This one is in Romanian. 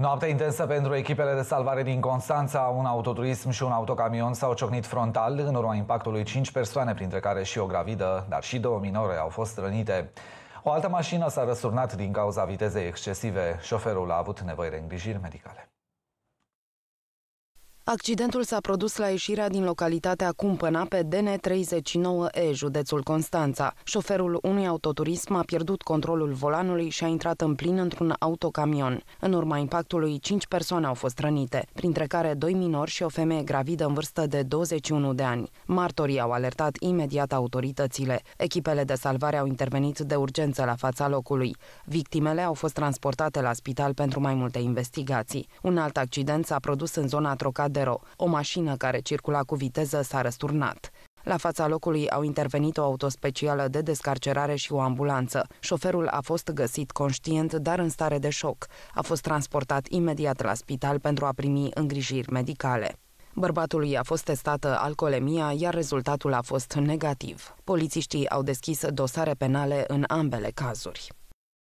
Noapte intensă pentru echipele de salvare din Constanța, un autoturism și un autocamion s-au ciocnit frontal, în urma impactului 5 persoane, printre care și o gravidă, dar și două minore au fost rănite. O altă mașină s-a răsturnat din cauza vitezei excesive. Șoferul a avut nevoie de îngrijiri medicale. Accidentul s-a produs la ieșirea din localitatea Cumpăna pe DN39E, județul Constanța. Șoferul unui autoturism a pierdut controlul volanului și a intrat în plin într-un autocamion. În urma impactului, cinci persoane au fost rănite, printre care doi minori și o femeie gravidă în vârstă de 21 de ani. Martorii au alertat imediat autoritățile. Echipele de salvare au intervenit de urgență la fața locului. Victimele au fost transportate la spital pentru mai multe investigații. Un alt accident s-a produs în zona Trocadă Trocadero. O mașină care circula cu viteză s-a răsturnat. La fața locului au intervenit o autospecială de descarcerare și o ambulanță. Șoferul a fost găsit conștient, dar în stare de șoc. A fost transportat imediat la spital pentru a primi îngrijiri medicale. Bărbatului a fost testată alcoolemia, iar rezultatul a fost negativ. Polițiștii au deschis dosare penale în ambele cazuri.